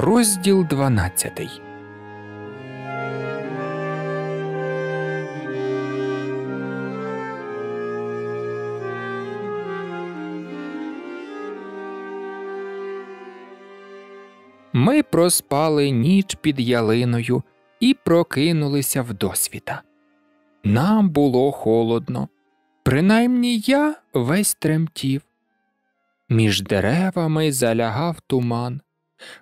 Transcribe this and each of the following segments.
Розділ 12 Ми проспали ніч під ялиною і прокинулися в досвіта. Нам було холодно, принаймні я весь тремтів. Між деревами залягав туман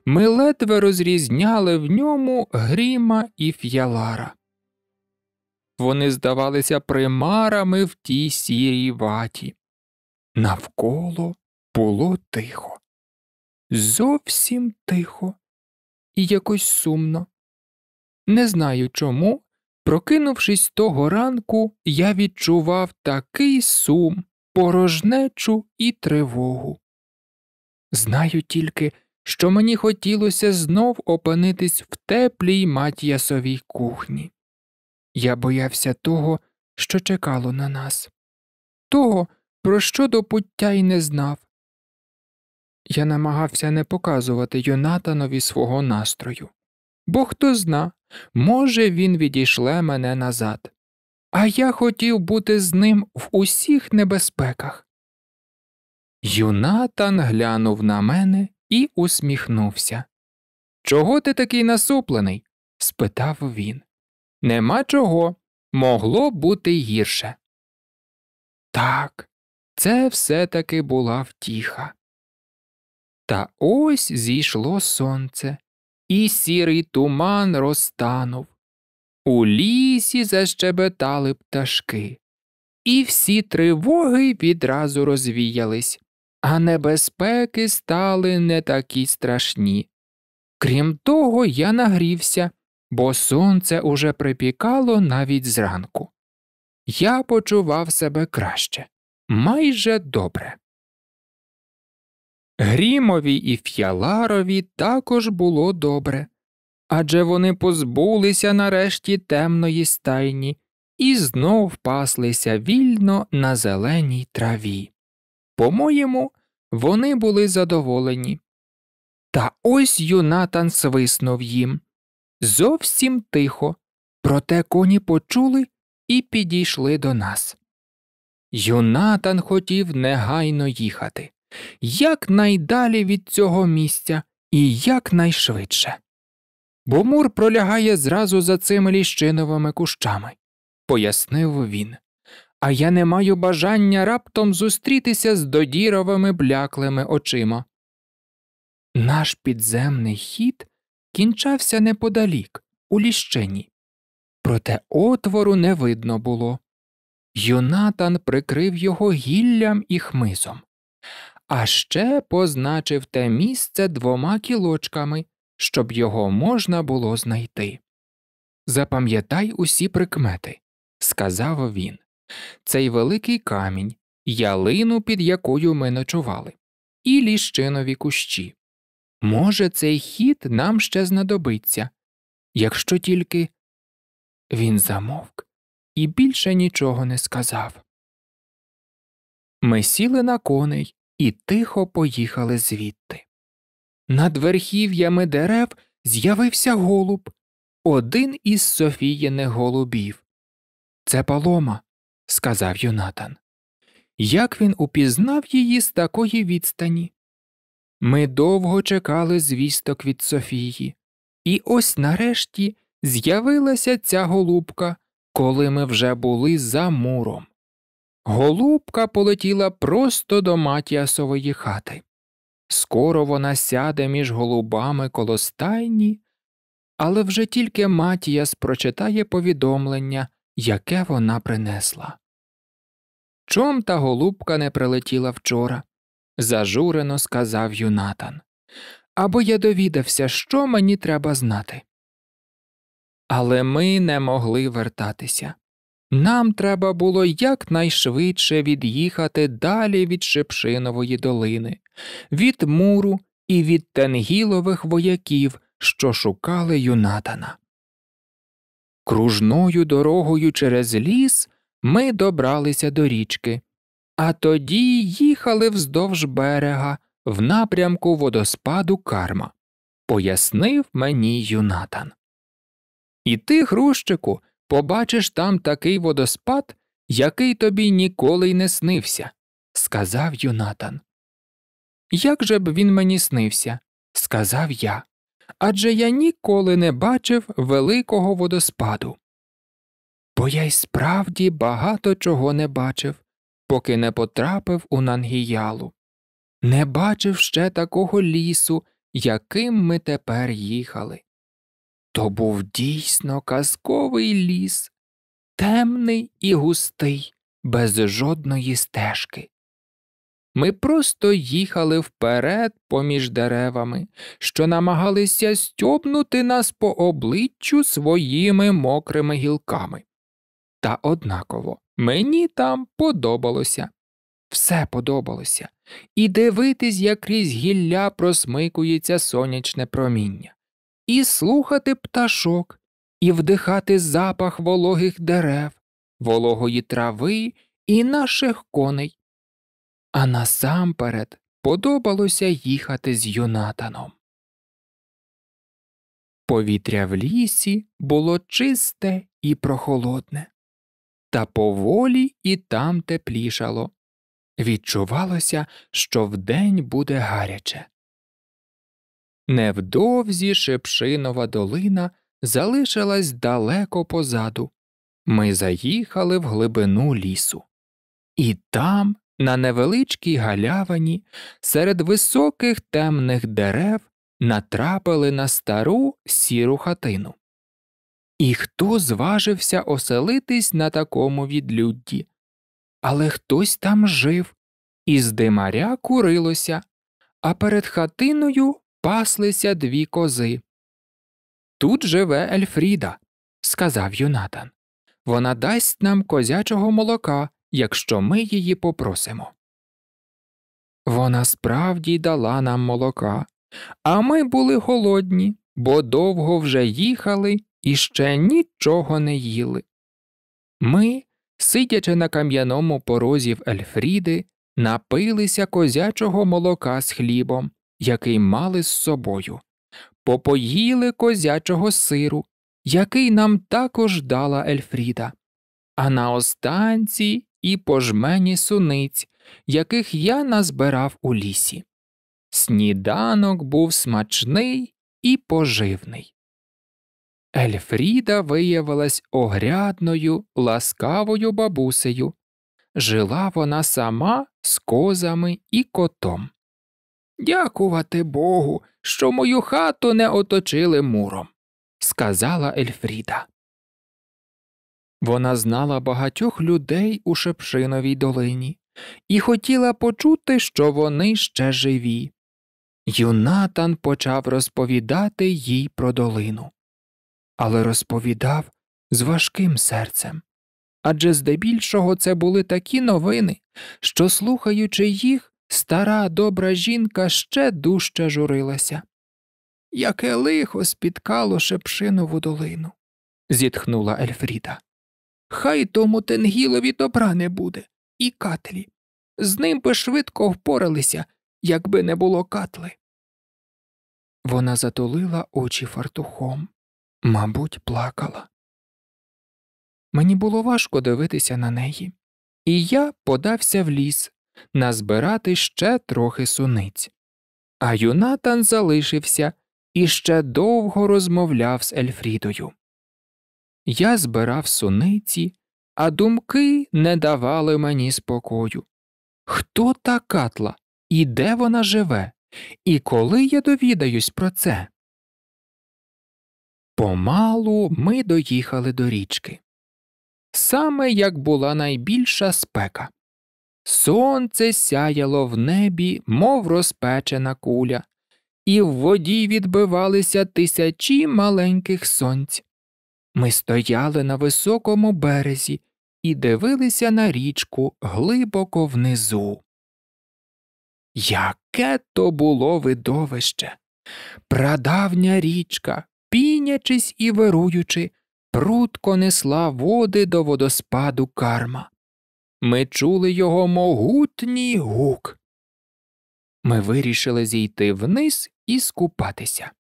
ми ледве розрізняли в ньому гріма і ф'ялара. Вони здавалися примарами в тій сірій ваті. Навколо було тихо. Зовсім тихо і якось сумно. Не знаю чому, прокинувшись того ранку, я відчував такий сум, порожнечу і тривогу. Знаю тільки, що мені хотілося знов опинитись в теплій мат'ясовій кухні. Я боявся того, що чекало на нас, того, про що до пуття й не знав. Я намагався не показувати Йонатанові свого настрою, бо хто зна, може, він відійшле мене назад. А я хотів бути з ним в усіх небезпеках. Юнатан глянув на мене і усміхнувся. Чого ти такий насуплений? спитав він. Нема чого. Могло бути гірше. Так, це все таки була втіха. Та ось зійшло сонце, і сірий туман розтанув. У лісі защебетали пташки, і всі тривоги відразу розвіялись а небезпеки стали не такі страшні. Крім того, я нагрівся, бо сонце уже припікало навіть зранку. Я почував себе краще, майже добре. Грімові і ф'яларові також було добре, адже вони позбулися нарешті темної стайні і знов паслися вільно на зеленій траві. По-моєму, вони були задоволені. Та ось Юнатан свиснув їм. Зовсім тихо, проте коні почули і підійшли до нас. Юнатан хотів негайно їхати, якнайдалі від цього місця і якнайшвидше. Бо мур пролягає зразу за цими ліщиновими кущами, пояснив він а я не маю бажання раптом зустрітися з додіровими бляклими очима. Наш підземний хід кінчався неподалік, у ліщині, проте отвору не видно було. Юнатан прикрив його гіллям і хмизом, а ще позначив те місце двома кілочками, щоб його можна було знайти. Запам'ятай усі прикмети, сказав він цей великий камінь, ялину, під якою ми ночували, і ліщинові кущі. Може, цей хід нам ще знадобиться, якщо тільки. Він замовк і більше нічого не сказав. Ми сіли на коней і тихо поїхали звідти. Над верхів'ями дерев з'явився голуб, один із Софіїних голубів. Це палома, сказав юнатан, Як він упізнав її з такої відстані? Ми довго чекали звісток від Софії, і ось нарешті з'явилася ця голубка, коли ми вже були за муром. Голубка полетіла просто до Матіасової хати. Скоро вона сяде між голубами коло стайні, але вже тільки Матіас прочитає повідомлення, яке вона принесла. Чом та голубка не прилетіла вчора? зажурено сказав юнатан. Або я довідався, що мені треба знати. Але ми не могли вертатися. Нам треба було якнайшвидше від'їхати далі від Шепшинової долини, від муру і від тенгілових вояків, що шукали юнатана. Кружною дорогою через ліс ми добралися до річки, а тоді їхали вздовж берега в напрямку водоспаду карма, пояснив мені юнатан. І ти, Грущику, побачиш там такий водоспад, який тобі ніколи й не снився, сказав юнатан. Як же б він мені снився? сказав я адже я ніколи не бачив великого водоспаду. Бо я й справді багато чого не бачив, поки не потрапив у нангіялу, не бачив ще такого лісу, яким ми тепер їхали. То був дійсно казковий ліс, темний і густий, без жодної стежки. Ми просто їхали вперед поміж деревами, що намагалися стьобнути нас по обличчю своїми мокрими гілками. Та однаково мені там подобалося. Все подобалося, і дивитись, як крізь гілля просмикується сонячне проміння, і слухати пташок, і вдихати запах вологих дерев, вологої трави і наших коней а насамперед подобалося їхати з Юнатаном. Повітря в лісі було чисте і прохолодне, та поволі і там теплішало. Відчувалося, що вдень буде гаряче. Невдовзі Шепшинова долина залишилась далеко позаду. Ми заїхали в глибину лісу, і там на невеличкій галявині серед високих темних дерев натрапили на стару сіру хатину. І хто зважився оселитись на такому відлюдді? Але хтось там жив, і з димаря курилося, а перед хатиною паслися дві кози. Тут живе Ельфріда, сказав Юнатан. Вона дасть нам козячого молока, якщо ми її попросимо. Вона справді дала нам молока, а ми були голодні, бо довго вже їхали і ще нічого не їли. Ми, сидячи на кам'яному порозі в Ельфріди, напилися козячого молока з хлібом, який мали з собою, попоїли козячого сиру, який нам також дала Ельфріда. А на останці і пожмені суниць, яких я назбирав у лісі. Сніданок був смачний і поживний. Ельфріда виявилась огрядною, ласкавою бабусею. Жила вона сама з козами і котом. Дякувати Богу, що мою хату не оточили муром, сказала Ельфріда. Вона знала багатьох людей у Шепшиновій долині і хотіла почути, що вони ще живі. Юнатан почав розповідати їй про долину, але розповідав з важким серцем. Адже здебільшого це були такі новини, що, слухаючи їх, стара добра жінка ще дужче журилася. Яке лихо спіткало Шепшинову долину, зітхнула Ельфріда. Хай тому тенгілові добра не буде, і катлі. З ним би швидко впоралися, якби не було катли. Вона затулила очі фартухом, мабуть, плакала. Мені було важко дивитися на неї, і я подався в ліс назбирати ще трохи суниць. А юнатан залишився і ще довго розмовляв з Ельфрідою. Я збирав суниці, а думки не давали мені спокою. Хто та катла і де вона живе, і коли я довідаюсь про це? Помалу ми доїхали до річки. Саме як була найбільша спека. Сонце сяяло в небі, мов розпечена куля, і в воді відбивалися тисячі маленьких сонць. Ми стояли на високому березі і дивилися на річку глибоко внизу. Яке то було видовище! Прадавня річка, пінячись і вируючи, прудко несла води до водоспаду карма. Ми чули його могутній гук. Ми вирішили зійти вниз і скупатися.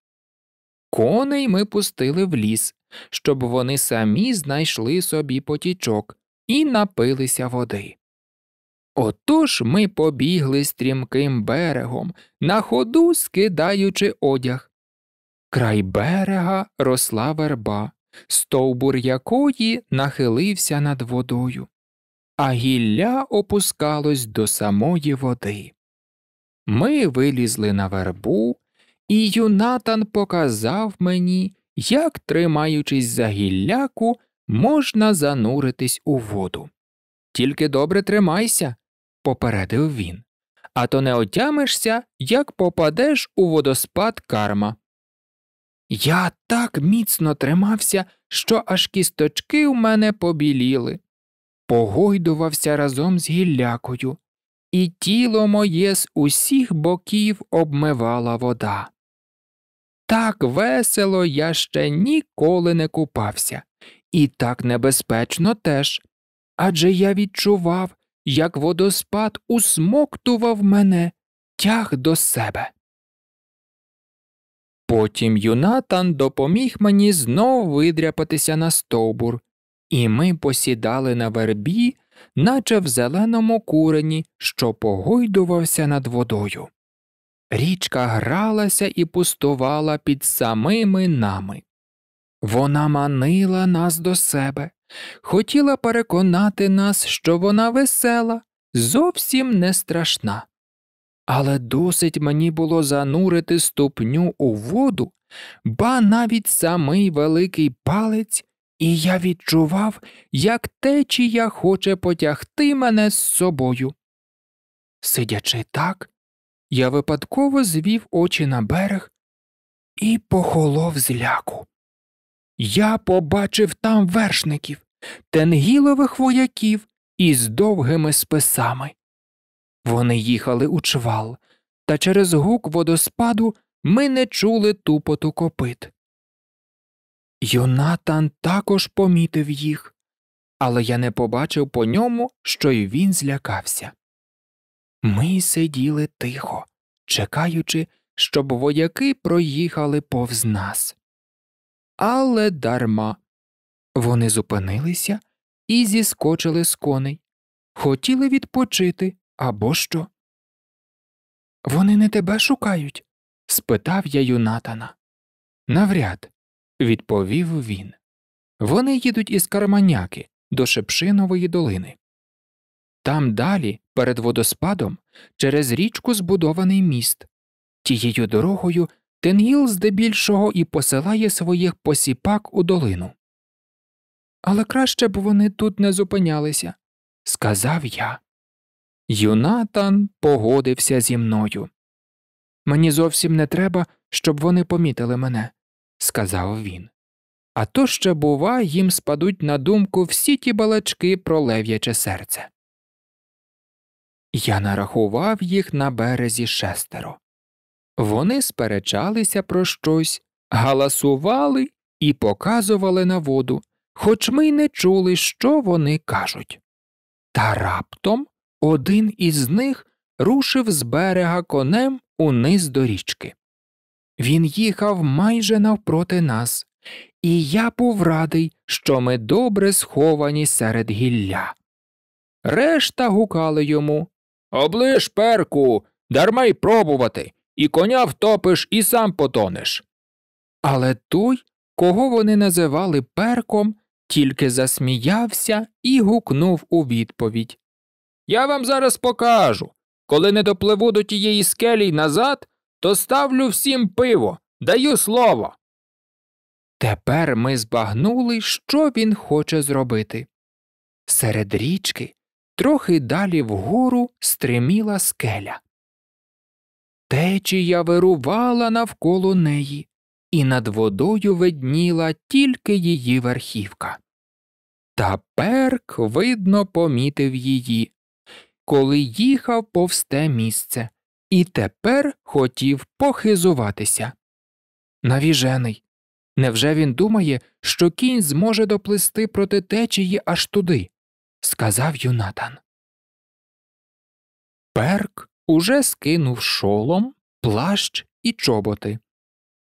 Коней ми пустили в ліс, щоб вони самі знайшли собі потічок і напилися води. Отож ми побігли стрімким берегом, на ходу скидаючи одяг. Край берега росла верба, стовбур якої нахилився над водою, а гілля опускалось до самої води. Ми вилізли на вербу, і Юнатан показав мені, як, тримаючись за гілляку, можна зануритись у воду. Тільки добре тримайся, попередив він, а то не отямишся, як попадеш у водоспад карма. Я так міцно тримався, що аж кісточки в мене побіліли. Погойдувався разом з гіллякою, і тіло моє з усіх боків обмивала вода. Так весело я ще ніколи не купався, і так небезпечно теж. Адже я відчував, як водоспад усмоктував мене, тяг до себе. Потім юнатан допоміг мені знов видряпатися на стовбур, і ми посідали на вербі, наче в зеленому курені, що погойдувався над водою. Річка гралася і пустувала під самими нами. Вона манила нас до себе, хотіла переконати нас, що вона весела, зовсім не страшна. Але досить мені було занурити ступню у воду, ба навіть самий великий палець, і я відчував, як течія хоче потягти мене з собою. Сидячи так, я випадково звів очі на берег і похолов зляку. Я побачив там вершників, тенгілових вояків із довгими списами. Вони їхали у чвал, та через гук водоспаду ми не чули тупоту копит. Юнатан також помітив їх, але я не побачив по ньому, що й він злякався. Ми сиділи тихо, чекаючи, щоб вояки проїхали повз нас. Але дарма. Вони зупинилися і зіскочили з коней, хотіли відпочити або що. Вони не тебе шукають? спитав я юнатана. Навряд, відповів він. Вони їдуть із Карманяки до Шепшинової долини. Там далі, перед водоспадом, через річку збудований міст. Тією дорогою Тенгіл здебільшого і посилає своїх посіпак у долину. Але краще б вони тут не зупинялися, сказав я. Юнатан погодився зі мною. Мені зовсім не треба, щоб вони помітили мене, сказав він. А то ще, бува, їм спадуть на думку всі ті балачки про лев'яче серце. Я нарахував їх на березі шестеро. Вони сперечалися про щось, галасували і показували на воду, хоч ми й не чули, що вони кажуть. Та раптом один із них рушив з берега конем униз до річки. Він їхав майже навпроти нас, і я був радий, що ми добре сховані серед гілля. Решта гукали йому Оближ перку, дарма й пробувати, і коня втопиш, і сам потонеш. Але той, кого вони називали перком, тільки засміявся і гукнув у відповідь Я вам зараз покажу. Коли не допливу до тієї скелі й назад, то ставлю всім пиво, даю слово. Тепер ми збагнули, що він хоче зробити. Серед річки трохи далі вгору стриміла скеля. Течія вирувала навколо неї, і над водою видніла тільки її верхівка. Та перк, видно, помітив її, коли їхав повз те місце, і тепер хотів похизуватися. Навіжений. Невже він думає, що кінь зможе доплисти проти течії аж туди? сказав Юнатан. Перк уже скинув шолом, плащ і чоботи.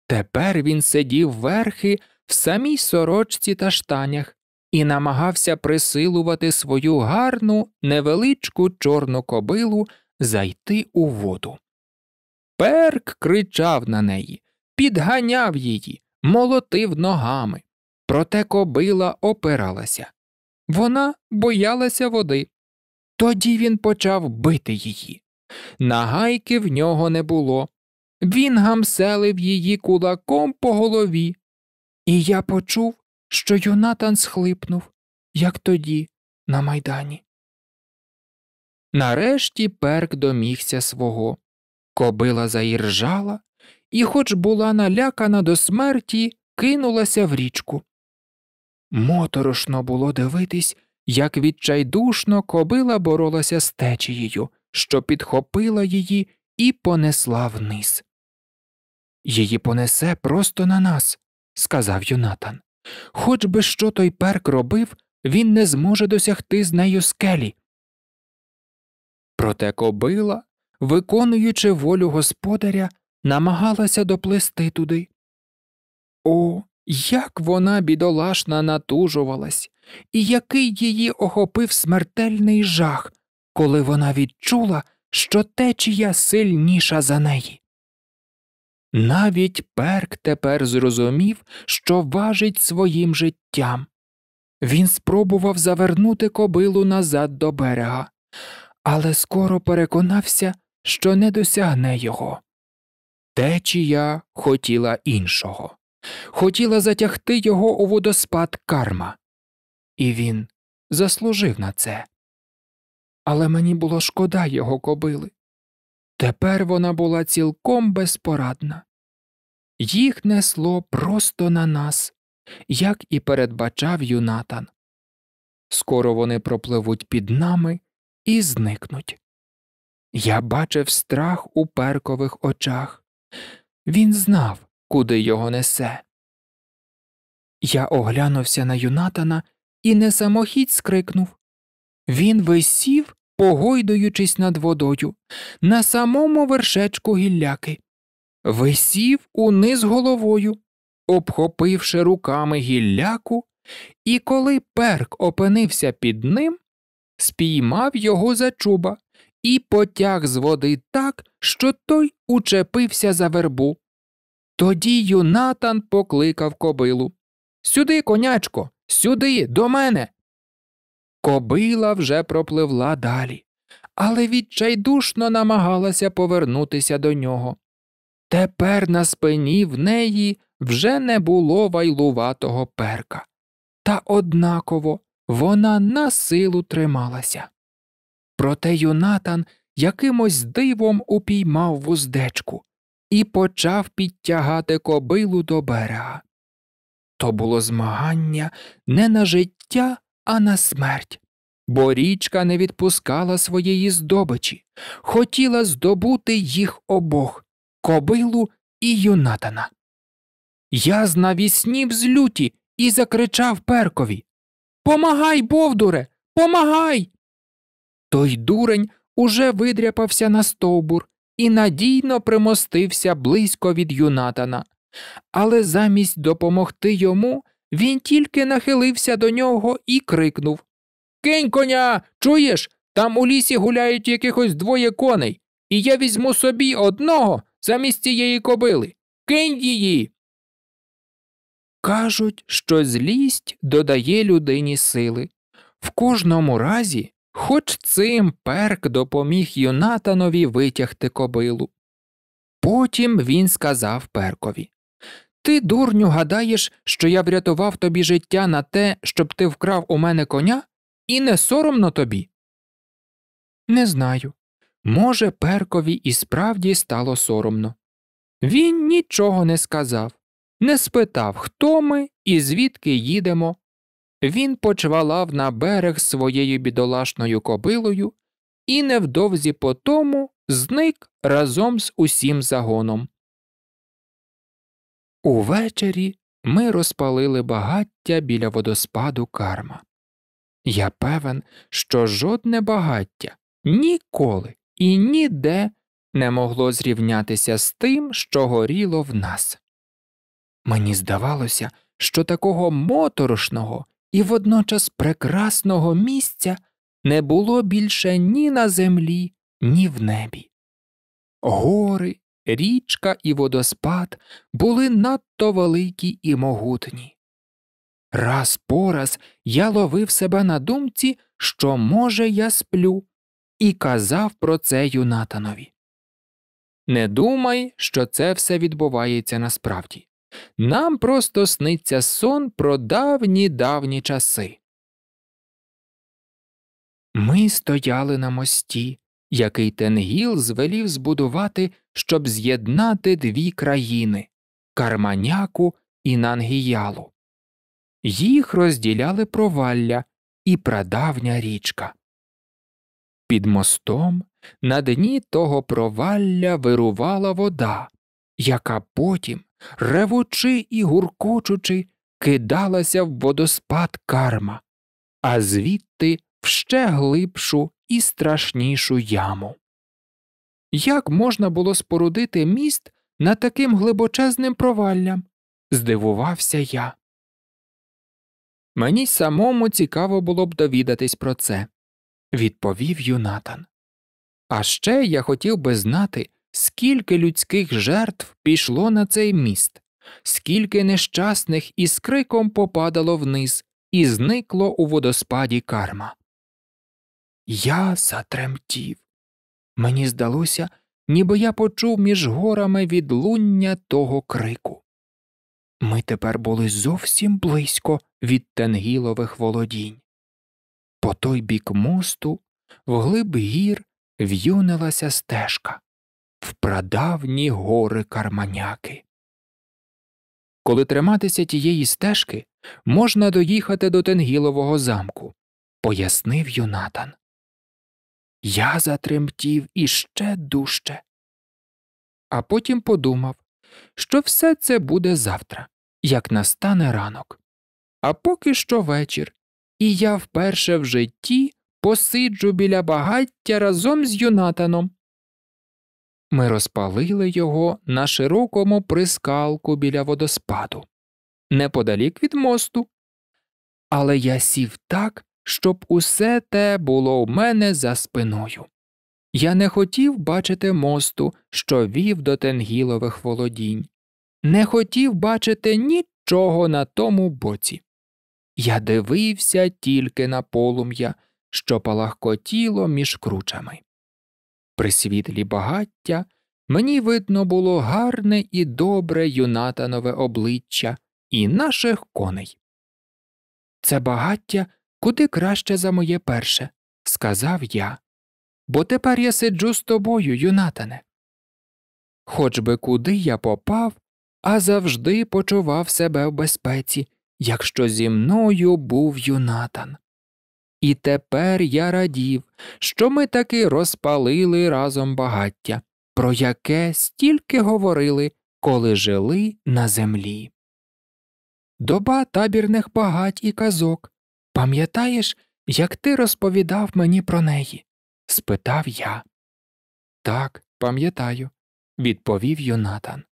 Тепер він сидів верхи в самій сорочці та штанях і намагався присилувати свою гарну, невеличку чорну кобилу зайти у воду. Перк кричав на неї, підганяв її, молотив ногами. Проте кобила опиралася, вона боялася води. Тоді він почав бити її. Нагайки в нього не було. Він гамселив її кулаком по голові. І я почув, що Юнатан схлипнув, як тоді, на майдані. Нарешті перк домігся свого. Кобила заіржала і, хоч була налякана до смерті, кинулася в річку. Моторошно було дивитись, як відчайдушно кобила боролася з течією, що підхопила її і понесла вниз. Її понесе просто на нас, сказав Юнатан. Хоч би що той перк робив, він не зможе досягти з нею скелі. Проте кобила, виконуючи волю господаря, намагалася доплести туди. О, як вона бідолашна натужувалась, і який її охопив смертельний жах, коли вона відчула, що течія сильніша за неї. Навіть Перк тепер зрозумів, що важить своїм життям. Він спробував завернути кобилу назад до берега, але скоро переконався, що не досягне його. Течія хотіла іншого хотіла затягти його у водоспад карма, і він заслужив на це. Але мені було шкода його кобили. Тепер вона була цілком безпорадна. Їх несло просто на нас, як і передбачав юнатан. Скоро вони пропливуть під нами і зникнуть. Я бачив страх у перкових очах. Він знав, куди його несе. Я оглянувся на юнатана і не самохідь скрикнув. Він висів, погойдуючись над водою, на самому вершечку гілляки, висів униз головою, обхопивши руками гілляку, і коли перк опинився під ним, спіймав його за чуба і потяг з води так, що той учепився за вербу. Тоді юнатан покликав кобилу Сюди, конячко, сюди, до мене. Кобила вже пропливла далі, але відчайдушно намагалася повернутися до нього. Тепер на спині в неї вже не було вайлуватого перка. Та однаково вона на силу трималася. Проте юнатан якимось дивом упіймав вуздечку і почав підтягати кобилу до берега. То було змагання не на життя, а на смерть, бо річка не відпускала своєї здобичі, хотіла здобути їх обох кобилу і юнатана. Я знавіснів з люті і закричав перкові Помагай, Бовдуре, помагай! Той дурень уже видряпався на стовбур і надійно примостився близько від юнатана, але замість допомогти йому він тільки нахилився до нього і крикнув Кинь коня, чуєш? Там у лісі гуляють якихось двоє коней, і я візьму собі одного замість цієї кобили. Кинь її. Кажуть, що злість додає людині сили. В кожному разі Хоч цим перк допоміг Юнатанові витягти кобилу. Потім він сказав перкові Ти, дурню, гадаєш, що я врятував тобі життя на те, щоб ти вкрав у мене коня, і не соромно тобі? Не знаю. Може, перкові і справді стало соромно. Він нічого не сказав, не спитав, хто ми і звідки їдемо, він почвалав на берег своєю бідолашною кобилою і невдовзі по тому зник разом з усім загоном. Увечері ми розпалили багаття біля водоспаду карма. Я певен, що жодне багаття ніколи і ніде не могло зрівнятися з тим, що горіло в нас. Мені здавалося, що такого моторошного і водночас прекрасного місця не було більше ні на землі, ні в небі. Гори, річка і водоспад були надто великі і могутні. Раз по раз я ловив себе на думці, що, може, я сплю, і казав про це Юнатанові. Не думай, що це все відбувається насправді. Нам просто сниться сон про давні давні часи. Ми стояли на мості, який Тенгіл звелів збудувати, щоб з'єднати дві країни Карманяку і Нангіялу. Їх розділяли провалля і прадавня річка. Під мостом на дні того провалля вирувала вода, яка потім ревучи і гуркочучи, кидалася в водоспад карма, а звідти в ще глибшу і страшнішу яму. Як можна було спорудити міст над таким глибочезним проваллям? здивувався я. Мені самому цікаво було б довідатись про це, відповів Юнатан. А ще я хотів би знати, скільки людських жертв пішло на цей міст, скільки нещасних із криком попадало вниз і зникло у водоспаді карма. Я затремтів. Мені здалося, ніби я почув між горами відлуння того крику. Ми тепер були зовсім близько від тенгілових володінь. По той бік мосту, вглиб гір, в'юнилася стежка в прадавні гори карманяки. Коли триматися тієї стежки, можна доїхати до Тенгілового замку, пояснив Юнатан. Я затремтів іще дужче. А потім подумав, що все це буде завтра, як настане ранок. А поки що вечір, і я вперше в житті посиджу біля багаття разом з Юнатаном. Ми розпалили його на широкому прискалку біля водоспаду, неподалік від мосту. Але я сів так, щоб усе те було в мене за спиною. Я не хотів бачити мосту, що вів до тенгілових володінь, не хотів бачити нічого на тому боці. Я дивився тільки на полум'я, що палахкотіло між кручами. При світлі багаття мені видно було гарне і добре юнатанове обличчя і наших коней. Це багаття куди краще за моє перше, сказав я, бо тепер я сиджу з тобою, юнатане. Хоч би куди я попав, а завжди почував себе в безпеці, якщо зі мною був юнатан. І тепер я радів, що ми таки розпалили разом багаття, про яке стільки говорили, коли жили на землі. Доба табірних багать і казок. Пам'ятаєш, як ти розповідав мені про неї? спитав я. Так, пам'ятаю, відповів юнатан.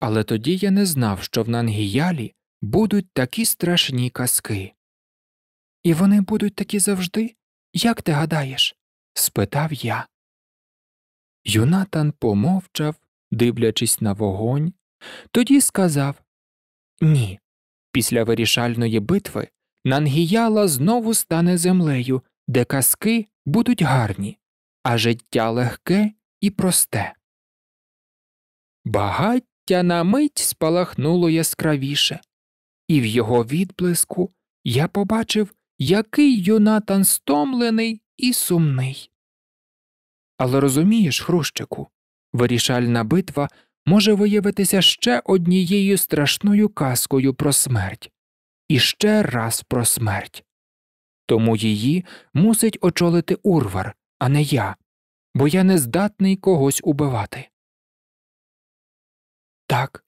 Але тоді я не знав, що в Нангіялі будуть такі страшні казки. І вони будуть такі завжди, як ти гадаєш? спитав я. Юнатан помовчав, дивлячись на вогонь, тоді сказав Ні. Після вирішальної битви Нангіяла знову стане землею, де казки будуть гарні, а життя легке і просте. Багаття на мить спалахнуло яскравіше, і в його відблиску я побачив який Юнатан стомлений і сумний. Але розумієш, Хрущику, вирішальна битва може виявитися ще однією страшною казкою про смерть і ще раз про смерть. Тому її мусить очолити урвар, а не я, бо я не здатний когось убивати. Так,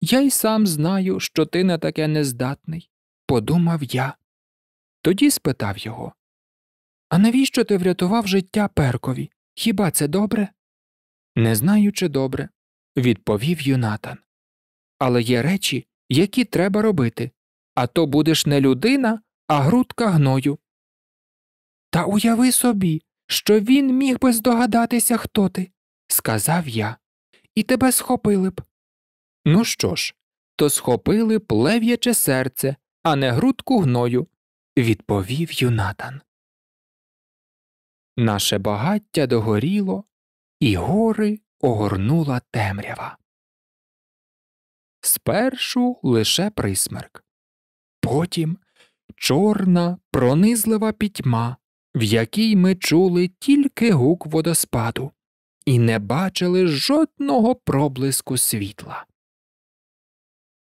я й сам знаю, що ти на таке нездатний, подумав я тоді спитав його А навіщо ти врятував життя перкові? Хіба це добре? Не знаю, чи добре, відповів Юнатан. Але є речі, які треба робити, а то будеш не людина, а грудка гною. Та уяви собі, що він міг би здогадатися, хто ти, сказав я, і тебе схопили б. Ну що ж, то схопили плев'яче серце, а не грудку гною, відповів Юнатан. Наше багаття догоріло, і гори огорнула темрява. Спершу лише присмерк, потім чорна, пронизлива пітьма, в якій ми чули тільки гук водоспаду і не бачили жодного проблиску світла.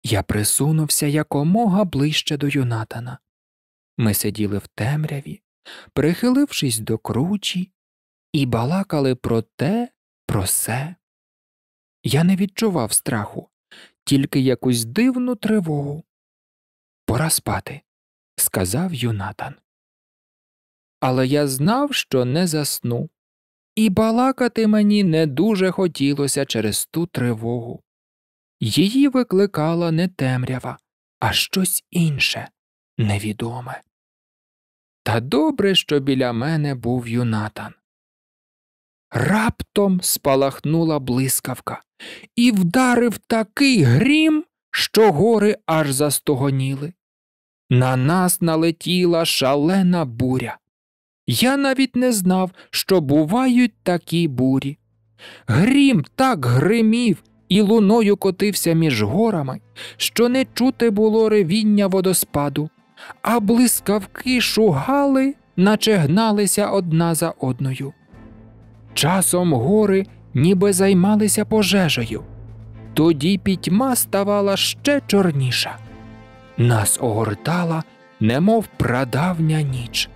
Я присунувся якомога ближче до Юнатана ми сиділи в темряві, прихилившись до кручі, і балакали про те, про се. Я не відчував страху, тільки якусь дивну тривогу. Пора спати, сказав Юнатан. Але я знав, що не засну, і балакати мені не дуже хотілося через ту тривогу. Її викликала не темрява, а щось інше невідоме. Та добре, що біля мене був юнатан. Раптом спалахнула блискавка і вдарив такий грім, що гори аж застогоніли. На нас налетіла шалена буря. Я навіть не знав, що бувають такі бурі. Грім так гримів і луною котився між горами, що не чути було ревіння водоспаду, а блискавки шугали, наче гналися одна за одною. Часом гори ніби займалися пожежею, тоді пітьма ставала ще чорніша. Нас огортала, немов прадавня ніч.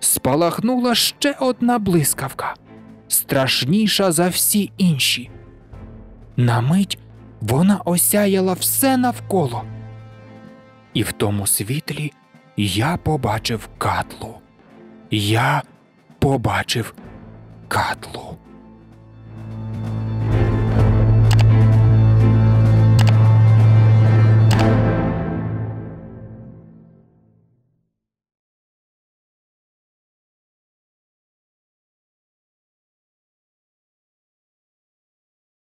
Спалахнула ще одна блискавка, страшніша за всі інші. На мить вона осяяла все навколо і в тому світлі я побачив катлу. Я побачив катлу.